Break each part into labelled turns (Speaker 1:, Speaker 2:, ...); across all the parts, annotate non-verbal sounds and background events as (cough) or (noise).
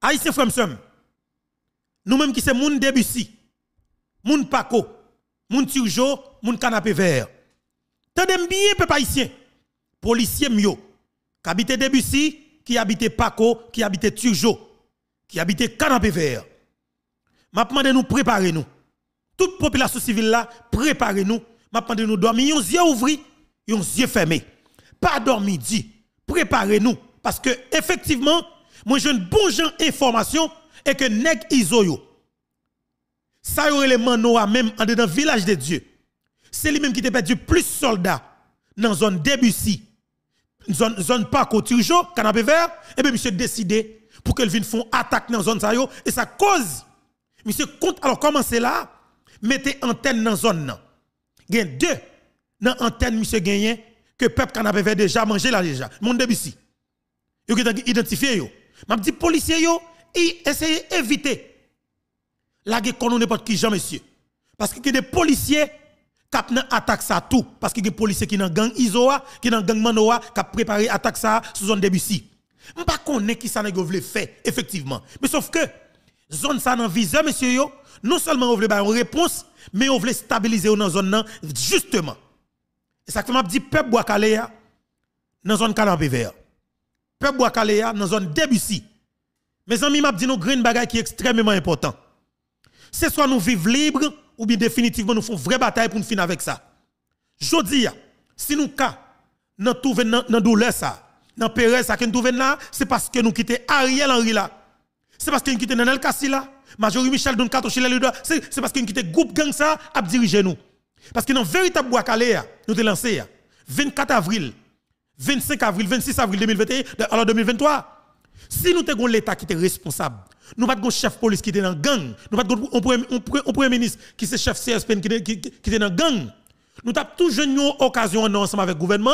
Speaker 1: Haïtien nous-mêmes qui sommes moun Debussy, moun Paco, moun Turjo, moun Canapé Vert. Tendez bien, peuple haïtien. Policiers mio, qui habite Debussy, qui habite Paco, qui habite Turjo, qui habite Canapé Vert. M'a de nous prépare nous. Toute population civile là, préparez nous. M'a nous dormir, yon yeux ouvri, yon yeux fermé. Pas dormi dit, préparez nous parce que effectivement moi, j'ai une bonne information et que nèg iso Ça y les noir même en dedans village de Dieu. C'est lui-même qui t'a perdu plus soldats dans zone Debussy, zone zone parc au Turjo, canapé vert et eh bien monsieur décidé pour qu'elle vienne font attaque dans zone ça et ça cause monsieur compte alors comment c'est là mettez antenne dans zone Gain deux dans antenne monsieur gagné que peuple canapé vert déjà mangé là déjà mon Debussy. Vous avez identifié yo. M'a dit les policiers, ils essayent éviter la guerre n'importe qui monsieur. Parce qu'il y a des policiers qui attaque ça tout parce qu'il y a des policiers qui dans gang Isoa, qui dans gang Manoa, qui préparé attaque ça sous zone ne Je pas connais qui ça veut faire effectivement. Mais sauf que zone ça dans viseur monsieur yo, non seulement on veut une réponse, mais on veut stabiliser dans zone là justement. Et ça que m'a dit peuple calé, dans zone canapé vert peuple bois dans dans zone Debussy. Mes amis, m'a dit nous green bagay qui est extrêmement important. C'est soit nous vivons libre ou bien définitivement nous font vraie bataille pour nous finir avec ça. Jodi si nous ka dans trouver douleur ça, dans pérez ça nous là, c'est parce que nous quittons Ariel Henry là. C'est parce que nous quittons Nanel Kassi là. Majorie Michel chez c'est parce que nous quittons groupe gang ça à diriger nous. Parce que dans véritable bois nous te lancé 24 avril 25 avril, 26 avril 2021, alors 2023. Si nous avons l'État qui est responsable, nous avons pas chef de police qui est dans la gang, nous avons pas premier ministre qui est chef CSPN qui est dans la gang, nous avons toujours une occasion ensemble avec le gouvernement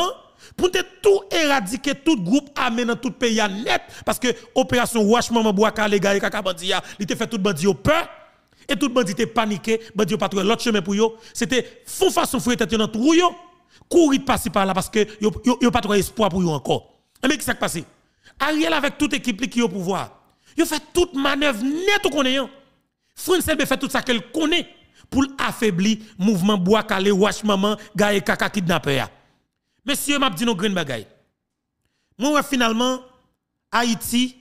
Speaker 1: pour tout éradiquer tout groupe armé dans tout pays à net parce que l'opération wash maman boaka les gars et kaka ils il fait tout bandi au peur et tout bandi t'es paniqué bandi pas trouvé l'autre chemin pour eux. c'était fou façon fouet tête dans trou monde courir passer par là parce que a pas trop espoir pour eux encore. Mais eh qu'est-ce qui s'est passé Ariel avec toute équipe qui est au pouvoir, il fait toute manœuvre nette qu'on est. Hein. France fait tout ça qu'elle connaît pour affaiblir mouvement bois calé wash maman gaye kaka kidnapper. Monsieur, m'a dit nos green Moi finalement Haïti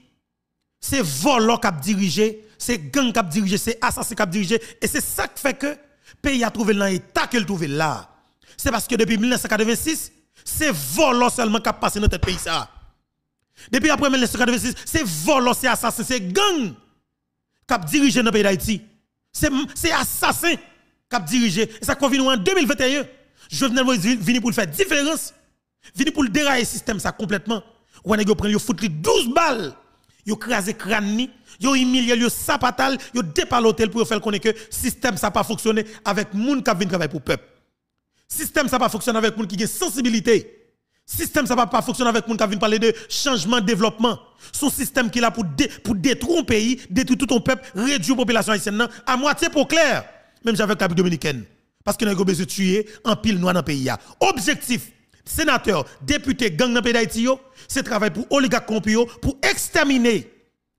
Speaker 1: c'est volant qui a dirigé, c'est gang qui a dirigé, c'est assassin qui a dirigé et c'est ça qui fait que pays a trouvé l'état qu'elle trouvé là c'est parce que depuis 1986, c'est volant seulement qui a passé dans notre pays. Ça. Depuis après 1986, c'est volant, c'est assassin, c'est gang qui a dirigé notre pays d'Haïti. C'est assassin qui a dirigé. Et ça convient en 2021. Jovenel Moïse vini pour faire différence. Vini pour dérailler le système ça complètement. Ou on prend 12 balles. Yo le crâne ni, yo humilié, yo sapatal, yo l'hôtel pour faire connaître que système ça pas fonctionné avec gens qui vient travailler pour le peuple. Système ça pas fonctionne avec gens qui a sensibilité. Système ça va pas fonctionner avec moun qui vient parler de changement développement. Son système qui est là pour détruire un pays, détruire tout ton peuple, réduire la population haïtienne à moitié pour clair, même avec la dominicaine. Parce que nous avons besoin de tuer en pile noir dans le pays. Objectif sénateur, député, gang dans le pays d'Haïti, c'est travailler pour oligarques pour exterminer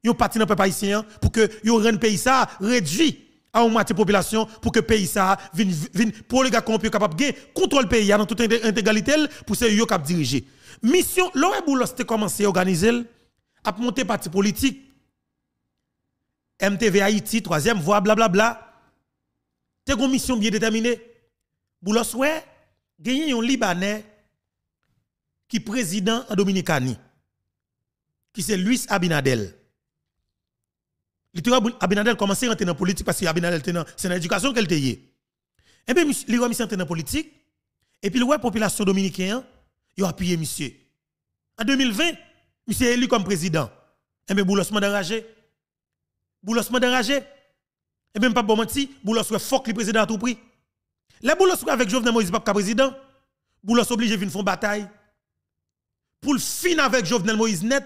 Speaker 1: les parti dans le peuple haïtien pour que le rende pays ça réduit à une la population pour que le pays ça vienne pour les gars capable de contrôler le pays hein, dans toute intégralité pour ceux qui diriger. Mission, l'OE Boulos a commencé à organiser, à monter parti politique, MTV Haïti, troisième voie, blablabla. T'es une mission bien déterminée. Boulos, ouais, gagner un Libanais qui est président en Dominicanie, qui c'est Luis Abinadel littéralement Abinadel commençait à entrer dans la politique parce que était dans c'est l'éducation qu'elle était. Et puis remis dans la politique et puis la population dominicaine hein, il a appuyé monsieur. En 2020, monsieur est élu comme président. Et eh bien boulossement d'enragé. Boulossement d'enragé. Et eh même pas bon menti, boulosse fort le président à tout prix. Les boulosse avec Jovenel Moïse pas président. Boulos obligé de faire une bataille. Pour le fin avec Jovenel Moïse net,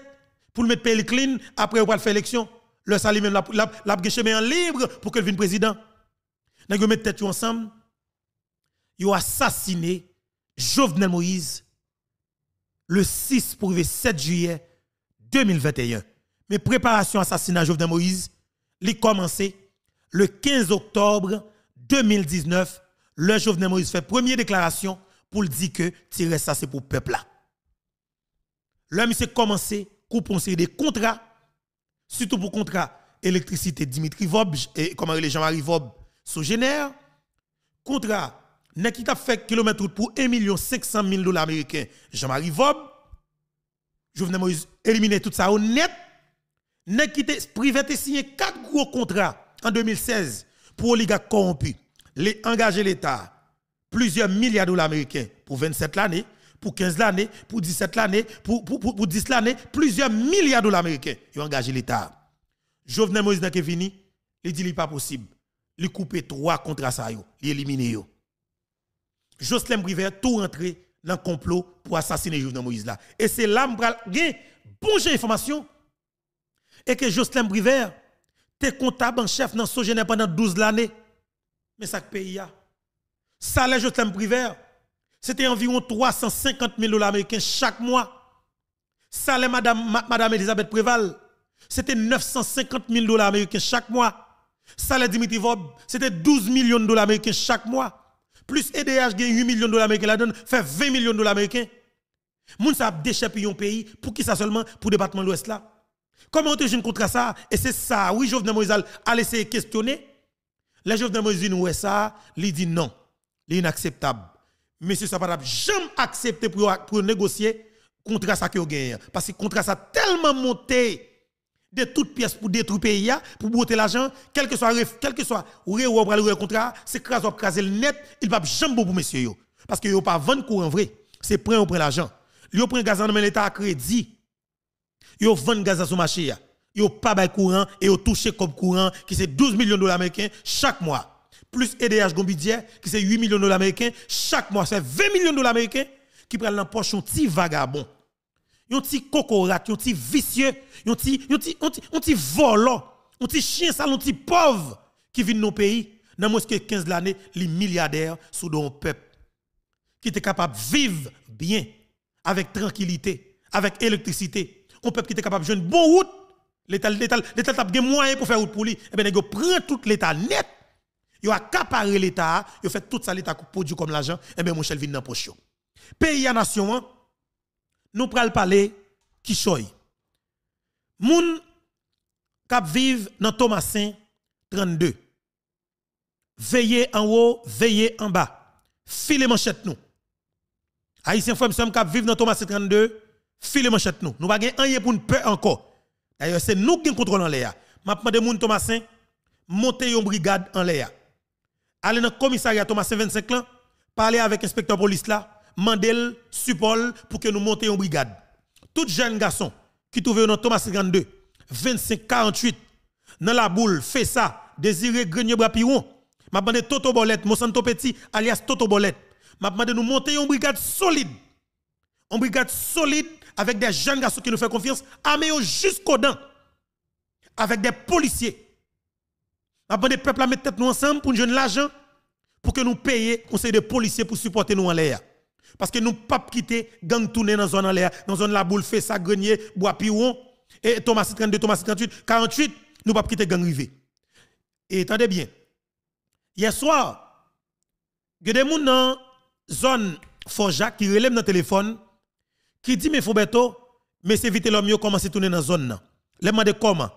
Speaker 1: pour le mettre pays clean après avoir fait faire l'élection. Le sali même l'a chemin en libre pour qu'elle vienne président. Nous tête ensemble. Ils ont assassiné Jovenel Moïse le 6 pour le 7 juillet 2021. Mais préparation assassinat Jovenel Moïse, a commencé le 15 octobre 2019. Le Jovenel Moïse fait première déclaration pour dire que tirer ça c'est pour le peuple là. L'homme s'est commencé pour des contrats surtout pour contrat électricité Dimitri Vob, et comment les Jean-Marie Vob, génère contrat n'est qui fait kilomètre pour 1 million 500 000 dollars américains, Jean-Marie Vob, Je venais éliminer tout ça au net. nest qui a signé quatre gros contrats en 2016 pour oligarque corrompus, les engager l'État, plusieurs milliards de dollars américains pour 27 années pour 15 l'année, pour 17 l'année, pour, 10 l'année, plusieurs milliards de américains. ont engagé l'État. Jovenel Moïse n'a fini, il dit n'est pas possible. Il coupe trois contrats ça, il élimine. Jocelyn Briver, tout rentré dans le complot pour assassiner Jovenel Moïse Et c'est là que j'ai bonne information. Et que Jocelyn Briver, t'es comptable en chef dans Sogéné pendant 12 l'année. Mais ça que pays a. Ça, Jocelyn Briver, c'était environ 350 000 dollars américains chaque mois. Ça, Madame, Madame Elisabeth Préval, c'était 950 000 dollars américains chaque mois. Salaire Dimitri Vob, c'était 12 millions de dollars américains chaque mois. Plus EDH gagne 8 millions de dollars américains, la donne fait 20 millions de dollars américains. Moun ça déchappé un pays pour qui ça seulement pour département de l'Ouest là. Comment on te joue contre ça et c'est ça oui Jovenel Moïse a laissé questionner. Les Jovenel Moïse ça, dit non. C'est inacceptable monsieur ça pas jamais accepté pour pour négocier contrat ça que gagné. parce que contrat ça tellement monté de toutes pièces pour détruire pays pour botter l'argent quel que soit quel que soit ou le contrat c'est craser craser le net il va jamais bon pour monsieur parce que yo pas vendre courant vrai c'est prendre ou prend l'argent Il prend gaz en l'état à crédit Il vend gaz son marché a pas bail courant et a touché comme courant qui c'est 12 millions de dollars américains chaque mois plus EDH Gombidier, qui c'est 8 millions de dollars américains. Chaque mois, c'est 20 millions de dollars américains qui prennent dans poche un petit vagabond. Un petit cocorat, un petit vicieux, un petit, volant, un petit chien sale, un petit pauvre qui vit dans nos pays. Dans moins que 15 l'année, les milliardaires sous un peuple qui était capable de vivre bien, avec tranquillité, avec électricité. Un peuple qui était capable de jouer une bonne route. L'État a des moyens pour faire route pour lui. Eh bien, il prend toute l'État net Yo a accaparé l'État, yo fait tout ça l'État du comme l'argent, et eh bien mon cher vient dans poche. Pays à nation, hein, nous pral parler qui choy. Moun kap vive dans Thomasin 32. Veillez en haut, veillez en bas. Filez manchette nous. Haïtien frères sommes cap vive dans Thomasin 32, filez manchette nous. Nous pas rien pour nous peur encore. D'ailleurs, c'est nous qui contrôlons l'air. M'a gens moun Thomasin montez une brigade en l'air aller dans le commissariat Thomas 25 là, parler avec l'inspecteur police là, Mandel, Supol, pour que nous montions une brigade. Tout jeune garçon qui trouve dans Thomas 52, 25, 48, dans la boule, fait ça, désiré Grenier Brapiron, m'a demandé Toto Bolette, Monsanto Petit, alias Toto Bolette, m'a demandé nous monter une brigade solide. une brigade solide avec des jeunes garçons qui nous font confiance, armés jusqu'au dents, avec des policiers nous avons des peuples à mettre tête nous ensemble pour nous donner l'argent, pour que nous payions conseil de policiers pour supporter nous en l'air. Parce que nous ne pouvons pas quitter gang tourner dans la zone en l'air, dans la zone la boule, fait ça, grenier, bois piron, et Thomas 32, Thomas 38, 48, nous ne pouvons pas quitter gang rivé. Et attendez bien, hier soir, il y a des gens dans la zone Forja qui relèvent dans le téléphone, qui dit Mais faut bientôt mais c'est vite l'homme qui commence à tourner dans la zone. Les demandé comment.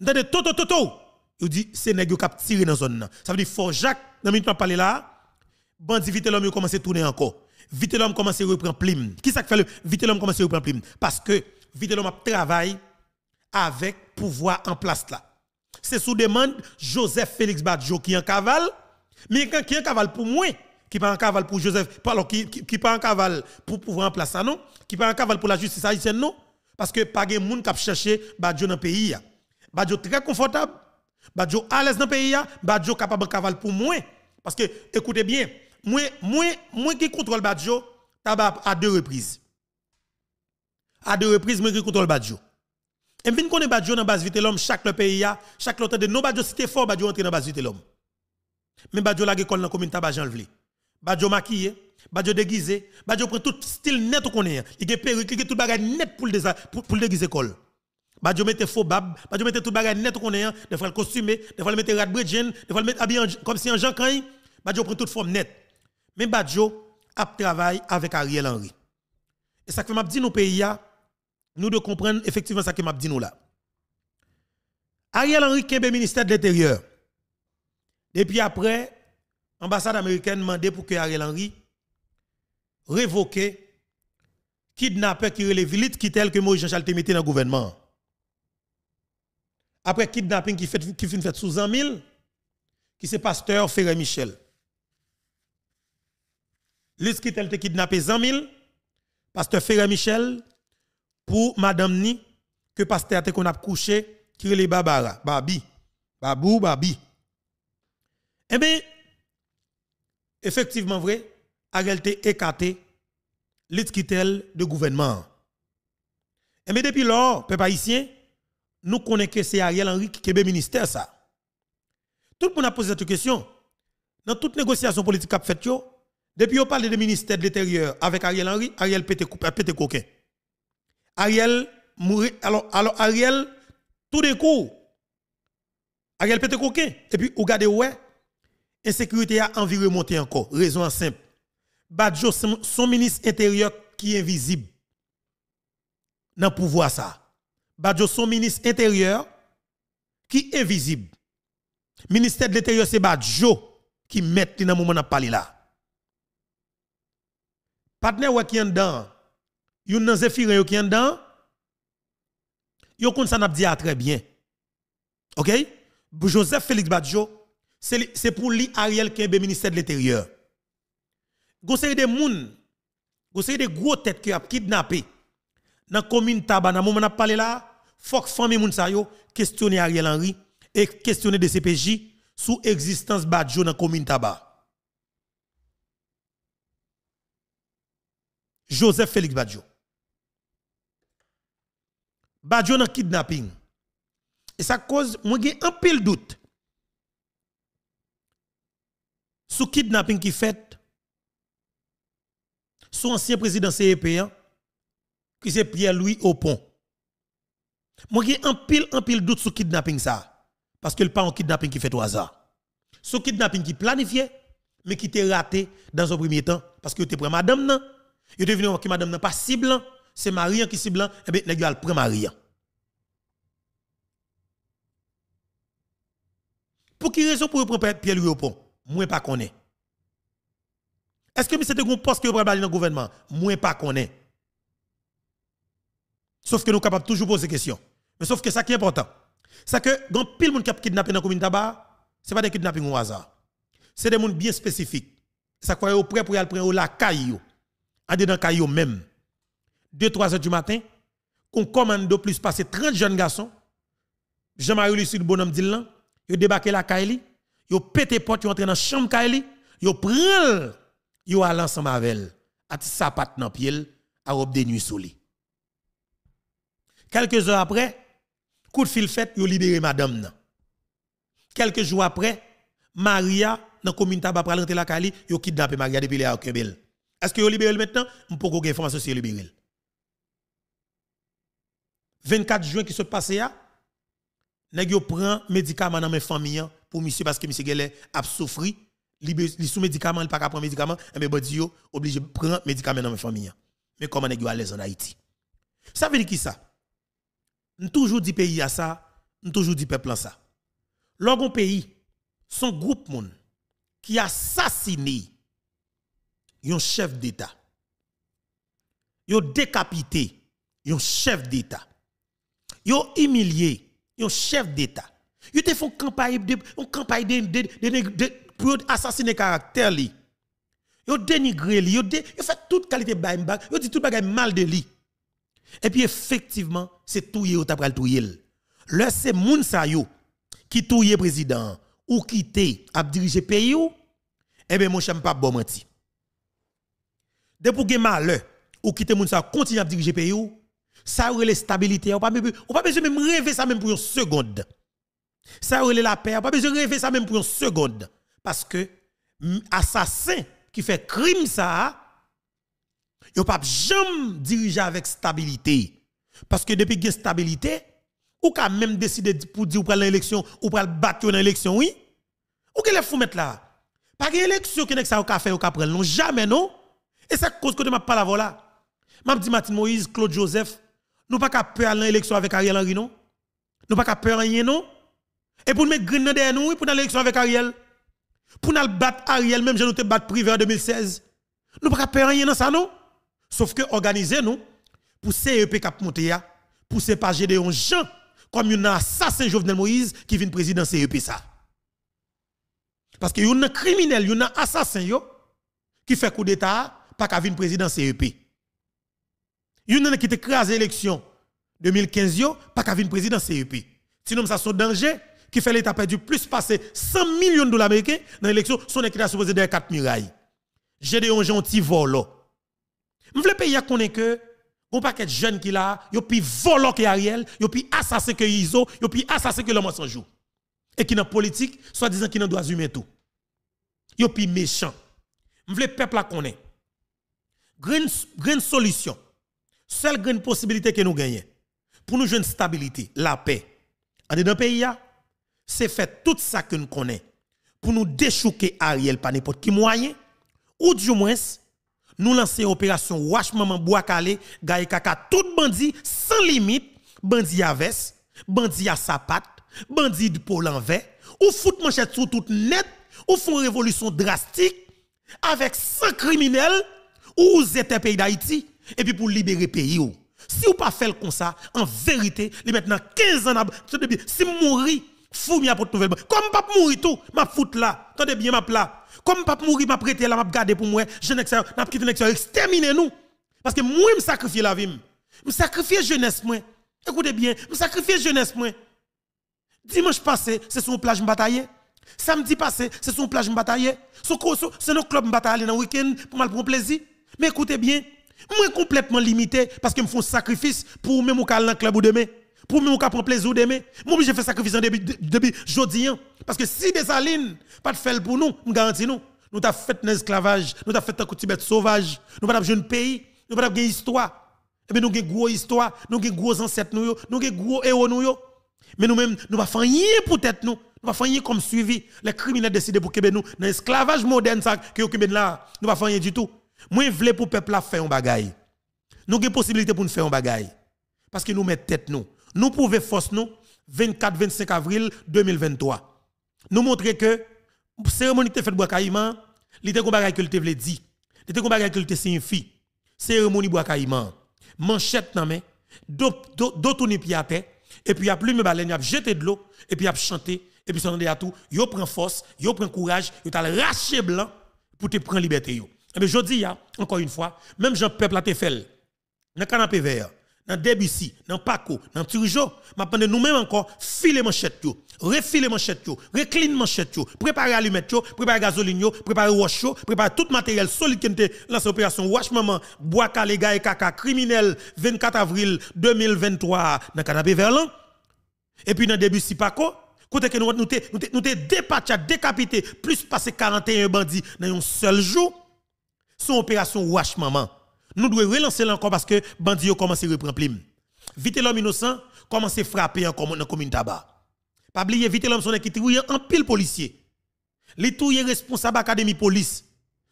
Speaker 1: Nous dit Toto, Toto il dit c'est nèg qui a tiré dans zone Ça veut dire fort Jacques dans minute parler là, bandi vite l'homme commence à tourner encore. Vite l'homme commence à reprendre plume. Qui ça fait le vite l'homme commence à reprendre parce que vite l'homme travaille avec pouvoir en place là. C'est sous demande Joseph Félix Badjo qui en cavale, mais qui en cavale pour moi qui pas en cavale pour Joseph, qui, qui, pas en cavale pour pouvoir en place non, qui pas en cavale pour la justice haïtienne non, parce que pas de monde qui cherché Badjo dans le pays. Badjo très confortable, Badjo à l'aise dans le pays, Badjo capable de cavaler pour moi. Parce que, écoutez bien, moi, moi, moi qui contrôle Badjo, tabac à deux reprises. À deux reprises, moi qui contrôle Badjo. Et bien qu'on est Badjo dans la base vite l'homme, chaque le pays, chaque l'autre de nos Badjo, c'était fort, Badjo entre dans la base vite l'homme. Mais Badjo la école dans la commune tabac jean Badjo maquillé, Badjo déguisé, Badjo prend tout style net qu'on est. Il est a il y a tout bagage net pour le déguiser école. Badjo je faux bab, Badjo je tout bagage net qu'on est, hein. des fois le costumer, des fois le mettre rat bridge, hein. des fois le mettre habillé comme si un Jean Cain, Badjo je prend toute forme nette. Mais Badjo a travaillé avec Ariel Henry. Et ça que m'a dit nos pays, nous devons comprendre effectivement ça que m'a dit nous là. Ariel Henry qui est ministère de l'Intérieur. Depuis après, l'ambassade américaine demandé pour que Ariel Henry révoque kidnappeur qui relève vite qui tel que moi Jean-Charles dans le gouvernement après kidnapping qui fait qui fait sous un qui c'est pasteur Ferré Michel. Lis qui t'a kidnappé un pasteur Ferré Michel, pour madame Ni, que pasteur qu'on a couché, qui les Babara, Babi, Babou, Babi. Eh bien, effectivement vrai, Ariel te écarté, lit de gouvernement. Eh bien, depuis lors, peuple haïtien, nous connaissons que c'est Ariel Henry qui est ministère ça. Tout le monde a posé cette question. Dans toute négociation politique qu'a fait, depuis on parle de ministère de l'Intérieur avec Ariel Henry, Ariel être coquin. Ariel alors, alors Ariel tout d'un coup Ariel coquin et puis vous regardez ouais insécurité a envie remonter encore. Raison simple. Badjo son ministre intérieur qui est invisible. Dans pouvoir ça. Badjo son ministre intérieur qui est invisible. Ministère de l'intérieur, c'est Badjo qui met dans le moment de parler là. Partenaire qui est dedans, yon nan ou qui est dedans, yon kon ça n'a dit très bien. OK? Joseph Félix Badjo, c'est pour lui Ariel qui est ministère de l'intérieur. des de moun, gonseye de gros têtes qui a kidnappé dans la commune Taba, dans le moment où on là, Fok que famille moun sa yo Ariel Henry et questionner DCPJ sur existence Badjo dans commune Tabar. Joseph Félix Badjo. Badjo dans kidnapping. Et ça cause moi gen un pile doute sur kidnapping qui fait sous ancien président CEP qui c'est Pierre Louis pont. Moi, j'ai un pile, un pile doute sur le kidnapping ça. Parce que le pas un kidnapping qui fait au hasard. Ce kidnapping qui planifié, mais qui était raté dans un premier temps. Parce que tu prends madame, non? Il devenu venu que madame n'a pas cible, c'est Marie qui cible, et eh bien, il a pris marien Pour qui raison pour prendre Pierre Louis pont Moi, pas connais. Est-ce que c'était un poste que vous dans le gouvernement? Moi, pas connais. Sauf que nous sommes capables toujours poser des questions. Mais sauf que ça qui est important, c'est que dans pile monde qui a kidnappé dans la commune d'abord, Ce c'est pas des kidnappings au hasard. C'est des gens bien spécifiques. Ça quoi au prêt pour y aller prendre la caillou. Aller dans caillou même. 2 3 heures du matin, qu'on commande plus passer 30 jeunes garçons. Jean-Marie Lucie le bonhomme dit là, ils débarqué la caillou, ils pété porte, ils entrent dans la chambre caillou, ils prennent, ils allent ensemble avec elle. À sa patte dans pied, à robe de nuit sous Quelques heures après, coup de fil fait, yo libéré madame. Nan. Quelques jours après, Maria, dans la commune Tabac, pral la Cali, yo kidnappé Maria depuis les Est-ce que yo libéré maintenant? avoir gen information si libéré. 24 juin qui se passé là, nèg yo prend médicament dans mes familles hein, pour monsieur parce que monsieur Gele a souffri, li sous médicament, il pas prendre médicament, Mais bon bandi yo obligé prendre médicament dans mes familles. Hein. Mais comment nèg yo à l'aise en Haïti? Ça veut dire qui ça? Nous toujours dit pays à ça, nous toujours dit peuple à ça. L'autre pays, son groupe qui qui assassiné un chef d'État, ont décapité un chef d'État, ont humilié un chef d'État, ils te font campagne campagne pour assassiner caractère li. Yo dénigré li, yo, fait toute qualité baïmbak, yo dit tout bagay mal de li. Et puis effectivement, c'est tout ou t'a pral tout Le c'est moun sa yo qui yé président ou qui te diriger pays ou eh bien mon cher pas bon menti. De pour gen malheur ou qui te moun sa continue à diriger pays ou ça aurait la stabilité ou pas besoin même rêver ça même pour une seconde. Ça aurait la paix, ou pas besoin rêver ça même pour une seconde parce que assassin qui fait crime ça Yo pas jamais diriger avec stabilité. Parce que depuis que stabilité, ou ka même décidé pour dire ou prendre l'élection, ou pral battre dans l'élection, oui. Ou qu'elle les fou mettre là. Pas que l'élection, que ça ou ka fait ou ka prendre, non jamais non. Et ça cause que de m'a pas la là. M'a dit Martin Moïse, Claude Joseph, nous pas qu'à peur à l'élection avec Ariel Henry non. Nous pas qu'à peur rien non. Et pour nous mettre derrière nous, pour l'élection avec Ariel. Pour nous battre Ariel même si nous te battre privé en 2016. Nous pas qu'à peur rien dans ça non. Sauf que organiser nous, pour CEP e Cap monter, pour pas pas de gens, comme un assassin Jovenel Moïse qui vient président CEP e ça. Parce que y a un criminel, y a un assassin yo, qui fait coup d'État, pas qu'à venir président CEP. E Il y en a qui à l'élection 2015, yo, pas qu'à venir président CEP. Sinon, ça son danger qui fait l'État perdu plus passer 100 millions de dollars américains dans l'élection, son équipe supposé de 4 mirailles. J'ai des gens qui M'vle pays a connaît que un paquet de jeunes qui l'a, yo puis volant que Ariel, yo puis assassin que Iso, yo puis assassin que l'homme sans jour. Et qui dans politique, soit disant qui dans droit humain tout. Yo plus méchant. le peuple la connaît. Grande grande solution. Seule grande possibilité que nous gagnons pour nous une stabilité, la paix. En dans pays c'est faire tout ça que nous connaissons pour nous déchouquer Ariel par n'importe qui moyen ou du moins nous lançons opération Wash Maman Calé, Gaï Kaka, tout bandit sans limite, bandit à veste, bandit à sapate, bandit de pôle en ou fout manchette sous toute net, ou font révolution drastique avec 100 criminels, ou êtes pays d'Haïti, et puis pour libérer pays. Si vous pas fait comme ça, en vérité, les maintenant 15 ans, si mourir, fou mi apporte nouvelle. Comme pas mourir tout, ma fout là, tendez bien ma plat. Comme papa mourir, m'a prêter là, m'a garder pour moi, je n'ai n'a nous. Parce que moi, je sacrifie la vie. Je sacrifie jeunesse, moi. Écoutez bien, je sacrifie jeunesse, moi. Dimanche passé, c'est sur plage je Samedi passé, c'est sur une plage je bataille. C'est notre club je dans le week-end pour mal prendre plaisir. Mais écoutez bien, moi complètement limité parce que me font sacrifice pour même au calme club ou demain pour nous prendre plaisir demain. Moi, je fais sacrifice depuis, depuis hein. jeudi. Parce que si des salines, pas de faire pour nous, nous garantis nous. Nous avons fait un esclavage, nous avons fait un de sauvage, nous avons jeune un pays, nous avons une histoire. Et eh nous avons une grosse histoire, nous avons une grosse ancêtre, nous avons une grosse héros. Mais nous-mêmes, nous ne faisons rien pour tête nous. Nous ne faisons rien comme suivi. Les criminels décident pour Québec nous. Dans l'esclavage moderne, ça, que Québec là, nous ne faisons rien du tout. Moi, je voulais pour le peuple faire un bagaille. Nous avons une possibilité pour nous faire un bagaille. Parce que nous mettons tête nous nous prouver force nous 24 25 avril 2023 nous montrer que la cérémonie te fait bois caïman li te bagay que te vle dit li te bagay que te signifie cérémonie bois caïman manchette nan main d'autres ni piate et puis a plume baleine y a jeté de l'eau et puis y a chanté et puis son à tout yo prend force yo prend courage yo t'a raché blanc pour te prendre liberté yo et eh je dis hein, encore une fois même Jean peuple a te fait dans canapé vert dans Debussy, dans Paco, dans Turjo, m'apprenons nous-mêmes encore, filer manchette refiler manchette yo, recline manchette préparer allumette préparer gasoline préparer wash préparer tout matériel solide qui était lancé l'opération wash maman, bois caléga et caca criminel 24 avril 2023 dans canapé Verlan. Et puis dans Debussy Paco, côté que nous avons nous dépatché, décapité plus passé 41 bandits dans un seul jour, son opération wash maman. Nous devons relancer encore parce que bandits ont commencé à reprendre Vite l'homme innocent commence à frapper encore dans la commune tabac. Pas oublier vite l'homme son qui trouille en pile policier. Les touye responsable académie police.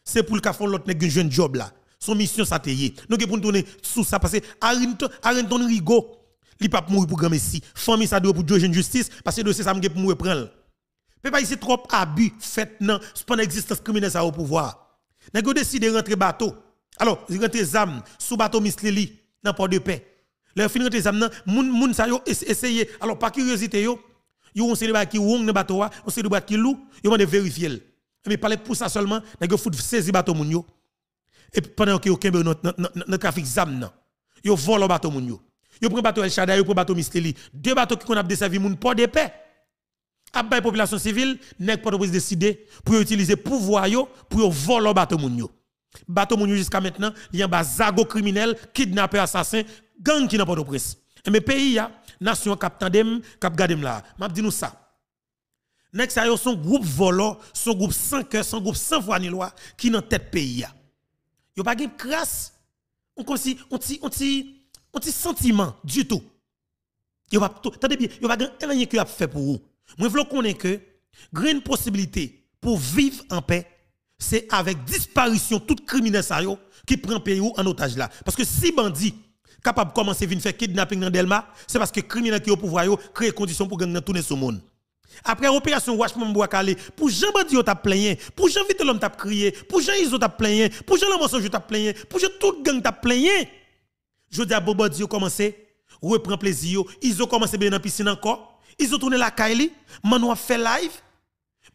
Speaker 1: C'est pour le cas l'autre un jeune job là. Son mission ça Nous pour nous tourner sous ça parce que Arinton Rigo, a pas mourir pour grand messi. Famille ça doit pour jeune justice parce que dossier ça m'gè pour mourir prendre. Peuple ici trop abus fait non, c'est pas existence criminelle ça au pouvoir. Nèg décidé de rentrer bateau. Alors, ils rentrent des âmes sous bateau Misleli dans port de paix. Les fin rentrent des âmes nan, moun moun sa yo essayer. Alors par curiosité yo, yo on sait qui wong dans bateau, hein. on sait qui lou, yo mande vérifier. Mais parler pour ça seulement, que fout saisir bateau moun yo. Et pendant que yo kembe dans trafic âmes nan, yo vole bateau moun yo. Yo prend bateau El Chada, yo prend bateau Misleli, deux bateaux qui qu'on a desservi moun port de paix. Abba population civile, n'est pas de décider pour utiliser pouvoir pour voler bateau moun yo. Bateau moun jusqu'à maintenant, il y a un zago criminel, kidnappeur, assassin, gang qui n'a pas de Et mes pays, ya, nation cap tandem, cap gadem là. M'a dit nous ça. Next a son groupe volant, son groupe sans cœur, son groupe sans voie ni loi, qui n'a tête pays ya. Yo pas de crasse. On si, on ti, on ti, on ti sentiment du tout. Yo pas tout, bien, pas de rien que a fait pour vous. Moi v'lo qu'on que grande possibilité pour vivre en paix c'est avec disparition tout criminel qui prend pays en otage là. Parce que si bandit capable de commencer à faire kidnapping dans Delma, c'est parce que criminel qui au pouvoir créer conditions pour gagner tourner sur monde. Après opération Washman Boakale, pour Jean Bandi t'a plaigné, pour Jean l'homme t'a crié, pour Jean Iso t'a plaigné, pour Jean Lamossonge t'a plaigné, pour Jean toute gang t'a plaigné. Je dis à Bobo Dio commencer, reprend plaisir, ont commencé bien dans la piscine encore, ils ont tourné la Kylie, a fait live,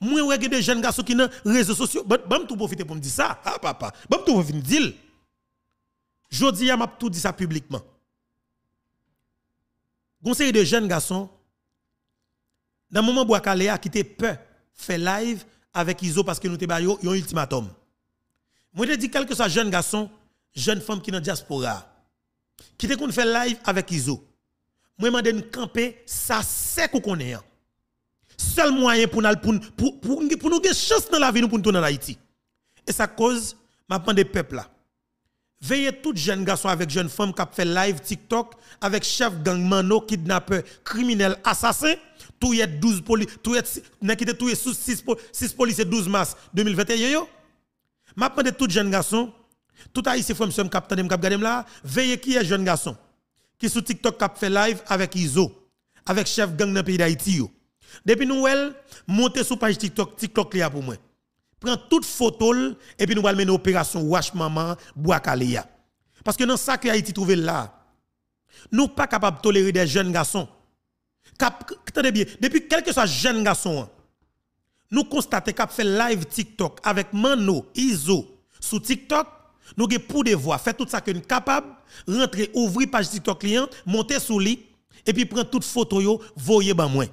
Speaker 1: moi, je regarde des jeunes garçons qui dans les réseaux sociaux. Bon, bon, tout profiter pour me dire ça. Ah, papa. Bon, tout profiter pour me dire. Je dis, tout dit ça publiquement. Conseil de jeunes garçons, dans le moment où vous qui était peur, fait live avec Iso parce que nous avons un ultimatum. Moi, je dis, quel que soit jeunes garçon, jeunes femmes qui est dans la diaspora, qui te fait live avec Iso, moi, je demande de camper, ça c'est qu'on connaît. Seul moyen pour nous pour, pour, chance dans la vie nous pour nous tourner en Haïti. Et ça cause je des peuples là. Veillez toutes jeunes garçons avec jeunes femmes qui fait live TikTok avec chef gang mano kidnappeur criminel assassin tout y 12 police tout est n'a 6 6 policiers 12 mars 2021 yo. M'a demandé toutes jeunes garçons tout haïtien femmes là veillez qui est jeune garçon qui sur TikTok qui fait live avec Izo, avec chef gang dans pays d'Haïti depuis nous, montez sur page TikTok, TikTok là pour moi. Prends toute photo et puis nous allons mener opération Wash Maman Boakalia. Parce que dans ce que Haïti trouvé là, nous pas capable de tolérer des jeunes garçons. depuis quel que soit jeune garçon, nous constatons fait live TikTok avec Mano, Iso, sur TikTok, nous avons pour devoir faire tout ça que nous capable rentrer, ouvrir page TikTok client, monter sous lit, et puis prendre toute photo, voyez ben moi.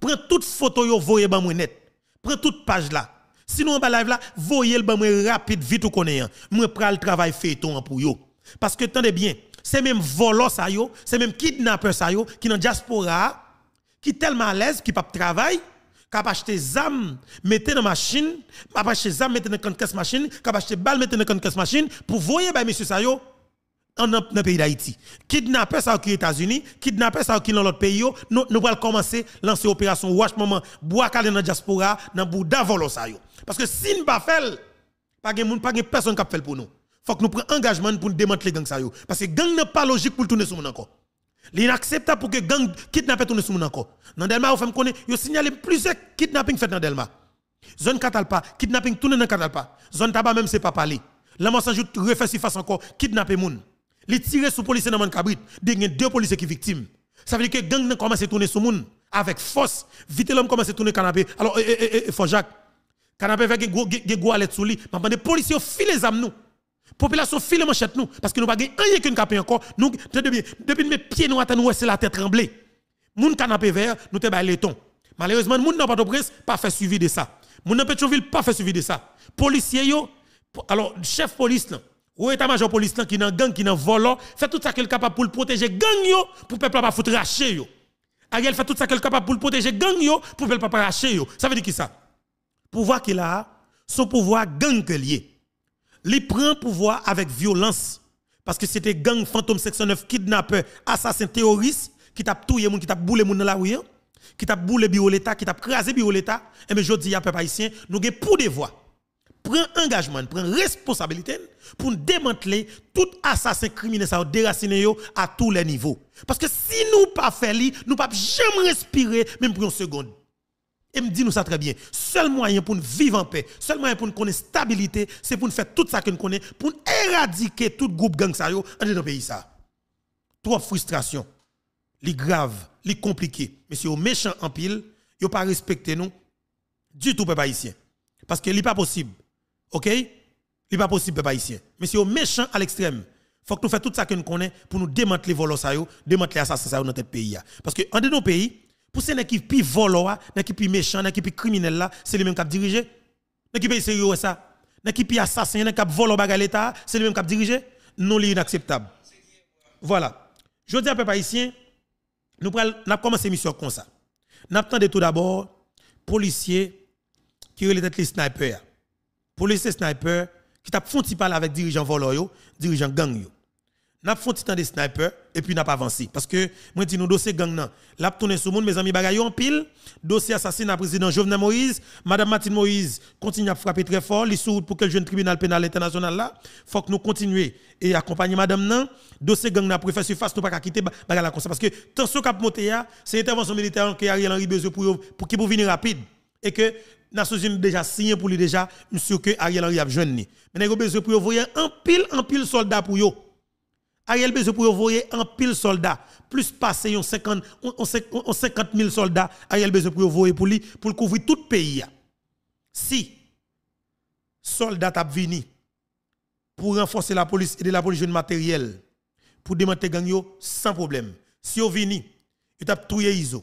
Speaker 1: Prends toute photo yo voyez ban moi net. Prends toute page là. Sinon va live là, voyez le ban rapide vite ou connaît. Hein. Moi le travail feuilleton pour yo. Parce que tendez bien, c'est même volos ça yo, c'est même kidnapper ça yo qui dans diaspora qui tellement à l'aise qui pas travail cap acheter zam mettez dans machine, pas acheter zam mettez dans caisse machine, cap acheter balle mettez dans caisse machine pour voyer ba monsieur ça yo dans le pays d'Haïti. kidnapper ça aux États-Unis, kidnapper ça qui dans l'autre pays, nous nous allons commencer lancer opération Wash maman bois dans la diaspora dans le bout ça Parce que si nous ne fait pas il n'y a personne qui fait pour nous. il Faut que nous prenions engagement pour démanteler les gangs. parce que gang n'ont pas logique pour tourner sur nous encore. L'inacceptable pour que gang kidnappés tourner sur nous encore. Dans Delma, vous avez yo signalé plusieurs kidnappings faits dans Delma. Zone Catalpa, kidnapping tourne dans Catalpa. Zone Taba même c'est pas parlé L'homme joue refait face encore, kidnapper moun. Les tirés sous les dans mon cabrit. Il y deux policiers qui sont victimes. Ça veut dire que gang commence à tourner sous monde avec force. Vite l'homme commence à tourner canapé. Alors, eh, eh, eh, eh canapé avec gros à sur lui. les policiers filent les âmes nous. Population file manchette nous. Parce que nous pas rien un nous capé encore. depuis mes pieds, nous attendons, c'est la tête tremblée. Moun canapé vert, nous te les Malheureusement, moun pas de pas fait suivi de ça. Moun n'a pas pas fait suivi de ça. Policiers, alors, chef police, non. Ou état-major police qui nan gang, qui nan volant, fait tout ça qu'elle est capable pour protéger gang yo, pour peuple pas foutre racher yo. Ariel fait tout ça qu'elle est capable pour protéger gang yo, pour peuple pas racher yo. Ça veut dire qui ça? Pouvoir qu'il a, son pouvoir gang Il prend pouvoir avec violence. Parce que c'était gang fantôme 609, kidnappeur, assassin, terroriste, qui t'a tout moun, qui t'a boule moun dans la rue, qui t'a boule bio l'État, qui t'a crasé bio l'État. Et eh mais je dis à peuple haïtien, nous avons pour des voix prend engagement, prend responsabilité pour démanteler tout assassin criminel ça déraciné à tous les niveaux. Parce que si nous ne pas faire nous pas jamais respirer même pour une seconde. Et me dit nous ça très bien. Seul moyen pour nous vivre en paix, seul moyen pour nous connaître stabilité, c'est pour nous faire tout ça que nous connaissons, pour éradiquer tout groupe gang ça dans le pays ça. Trois frustrations. Les graves, les compliquées. Monsieur méchants en pile, yo pas respecté nous du tout peuple haïtien. Parce que ce n'est pas possible OK Il pas possible peuple haïtien. Mais c'est méchant à l'extrême. Faut que nous fassions tout ça que nous connaissons pour nous démanteler les ça démanteler assassins dans notre pays parce que en de nos pays pour ces qui plus volo, qui plus méchant, qui plus criminel là, c'est les mêmes qui dirigé. Qui pays e sérieux ça qui plus assassin, qui volo bagarre l'état, c'est les mêmes qui dirigé. Non, c'est inacceptable. Voilà. Je dis à peuple haïtien, nous avons commencé l'émission comme ça. Nous attendons tout d'abord policiers qui ont les snipers policiers sniper qui t'a fonti parler avec dirigeant volo dirigeant gang yo n'a fonti tant de snipers et puis n'a pas avancé parce que moi dis nous dossier gang nan l'a tourner sur monde mes amis bagaille en pile dossier assassinat président Jovenel Moïse madame Martine Moïse continue à frapper très fort les sous pour que le jeune tribunal pénal international là faut que nous continuions et accompagner madame nan dossier gang nan pour faire surface nous pas quitter bagay la comme parce que tension cap monter hein, c'est intervention militaire que Ariel Henry besoin pour pour qui pour venir rapide et que Nations Unies déjà signé pour lui déjà, monsieur que Ariel Henry a joindre. Mais il a besoin pour envoyer un pile, un pile pour yo. Ariel besoin pour envoyer un pile soldats... plus passer on 50, on, 50 000 soldats, Ariel besoin pour envoyer pour lui, pour couvrir tout le pays. Si, soldats tap vini, pour renforcer la police et de la police de matériel, pour démanteler gang sans problème. Si yo vini, Il t'a touye Iso,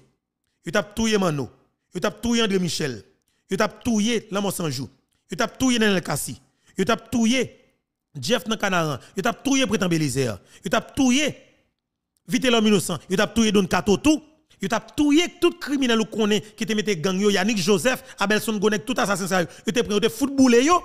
Speaker 1: Il t'a touye Mano, Il t'a touye André Michel, Yo tap touye Lamos Sanjou. Yo touillé dans le Kassi. Yo tap touillé Jeff Nakanaran. vous avez touye Prétan Belizer. Yo tap touillé Vite l'homme innocent. vous avez touillé Don Kato tout. Yo tap touye tout criminel ou connaît qui te mette gang yo. Yannick Joseph, Abelson Gonek, tout assassin sa yo. Yo te pris, de footballer, yo.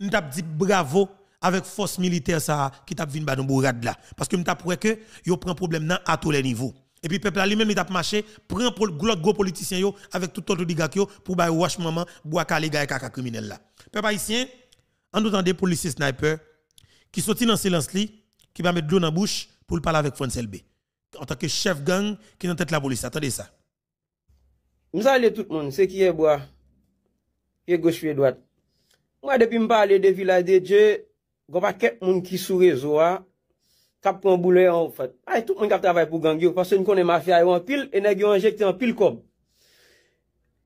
Speaker 1: Nous tap dit bravo avec force militaire ça qui t'a vinn ba dans bourade là parce que m't'a prouvé que yo prend problème nan à tous les niveaux et puis, peuple lui-même, il a marché, prend pour le gros politicien yo, avec tout autre yo pour bailler wash maman, boire calé gars et caca criminel là. Peuple haïtien, en entend des policiers snipers qui sortent dans silence li, qui va mettre de l'eau dans la bouche pour parler avec France B. En tant que chef gang qui est en tête la police. Attendez ça.
Speaker 2: Nous allons tout le monde, c'est qui est bois, et gauche et droite. Moi, depuis que je parle de Village de Dieu, il y a quelqu'un qui sourit Kap kon boule an ou fat. Ay, ah, tout moun kap travay pou gangyo. Pase nou konen mafya yo an pil, e negyo anjekte an pil kom.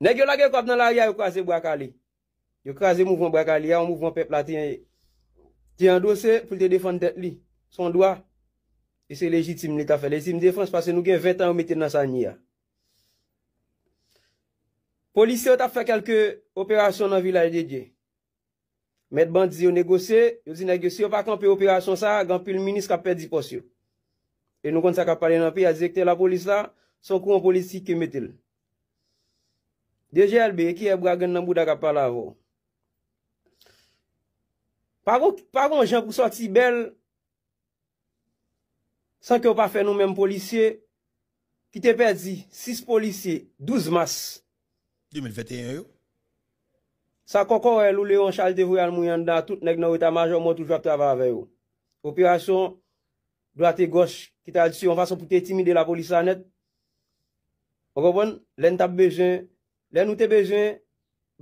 Speaker 2: Negyo la gen kop nan la ya yo kwaze brakali. Yo kwaze mouvon brakali ya, mouvon pe plati an ye. Ti an dosè pou te defan tet li. Son doa, e se legitime ni ka fe. Litime defanse pase nou gen 20 an ou mette nan sa nye ya. Polisye yo tap fe kelke operasyon nan vilaje de Dje. Met ban dizi yo negose, yo zi negose, yo pa kanpe operasyon sa, ganpe yon minis ka pedi posyo. E nou kon sa ka pale nan pi, a zekte la polis la, son kon polis si ke metil. Deje elbe, e ki ebra gen nanbou da ka pale la vo. Paron jen pou soti bel, san ki yo pa fe nou menm polisye, ki te pedi 6 polisye, 12 mas 2021 yo. Sa kokorel ou le yon chalte vwe an moun yon dan, tout nek nan wita majon moun toujwa pte ava aveyo. Operasyon, blate gos, kital siyon, fason pou te timide la polis anet. Okobon, len tap bejen, len ou te bejen,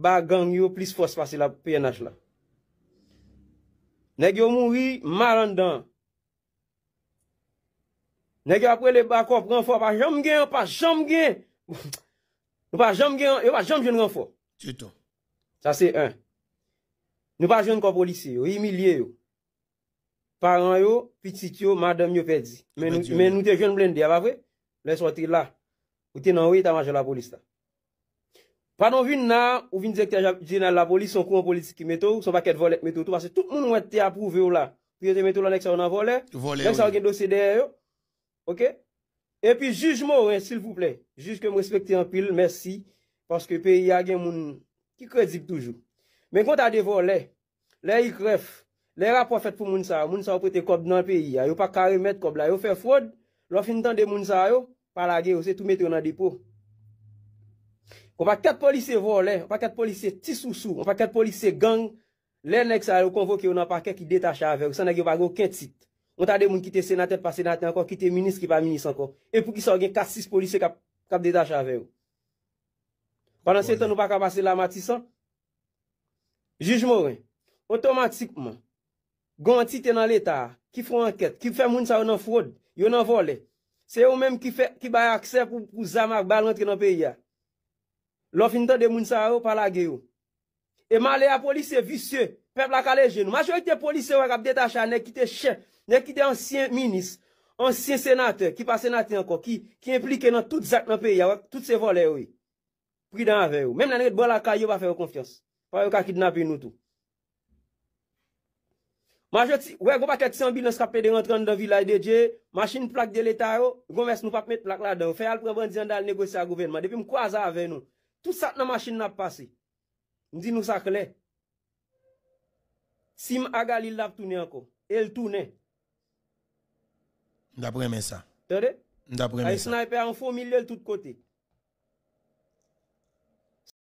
Speaker 2: bagan yon plis fos pase la PNH la. Nek yo moun yi, maran dan. Nek yo apre le bakop, ren fwa, pa jom gen, pa jom gen. (laughs) Ou pa jom gen, ou pa jom gen ren fwa. Tuto. Sa se un. Nou pa joun kon polisi yo, yi mi liye yo. Paran yo, pitik yo, madame yo pedi. Men nou te joun blende ya, ba vwe? Lè sou ati la. Ou te nan wè, ta manjè la polis ta. Padon vin nan, ou vin dize kte jan jenal la polis, son kon politiki meto, son baket volet meto, tout moun wè te apouve yo la. Pye te meto lan, ek sa wè nan volet, ek sa wè gen doside yo. Ok? E pi juj mou, s'il pou plè, juj ke mw respekti an pil, mersi, paske pe yagyen Ki kredzib toujou. Men kon ta de vo le, le yi kref, le rapor fet pou moun sa yo, moun sa yo prete kob nan l peyi ya, yo pa kare met kob la, yo fe fwod, lo fin tan de moun sa yo, pala ge yo, se tou met yo nan depo. Kon pa ket polise vo le, kon pa ket polise tis ou sou, kon pa ket polise gang, le nek sa yo konvo ki yo nan pa kek ki deta chave yo, san na ge yo pa go ket sit. Kon ta de moun ki te senate, pa senate anko, ki te minis, ki pa minis anko, e pou ki so gen 4-6 polise kap deta chave yo. Panan se etan nou pa kapase la matisan, juj mouren, otomatikman, gantite nan l'Etat, ki fw anket, ki fwe mounisarou nan fwod, yo nan vole, se yo mèm ki fwe, ki bay akse pou zamak bal rentre nan peyi ya, lò finitan de mounisarou pala geyo, e male a polise visye, peplak aleje nou, mas yo ite polise wak ap detachan, ne ki te chen, ne ki te ansyen minis, ansyen senate, ki pa senate anko, ki implike nan tout zak nan peyi ya, wak tout se vole woy, mwen ane bon la kaye yo pa fè yo konfians fè yo ka kidnap yon nou tou wè go pa ket son bil nè skapè de rentran de vilay de dje masin plak de létaro gò mè snou pa pèt plak la dè fè alp wè bèndzian dal negosya govenman depè m kwa zavè nou tout sat nan masin nap pasi m di nou sakle sim agal il dap toune anko el toune m da pou remè sa m da pou remè sa m fò milè l tout kote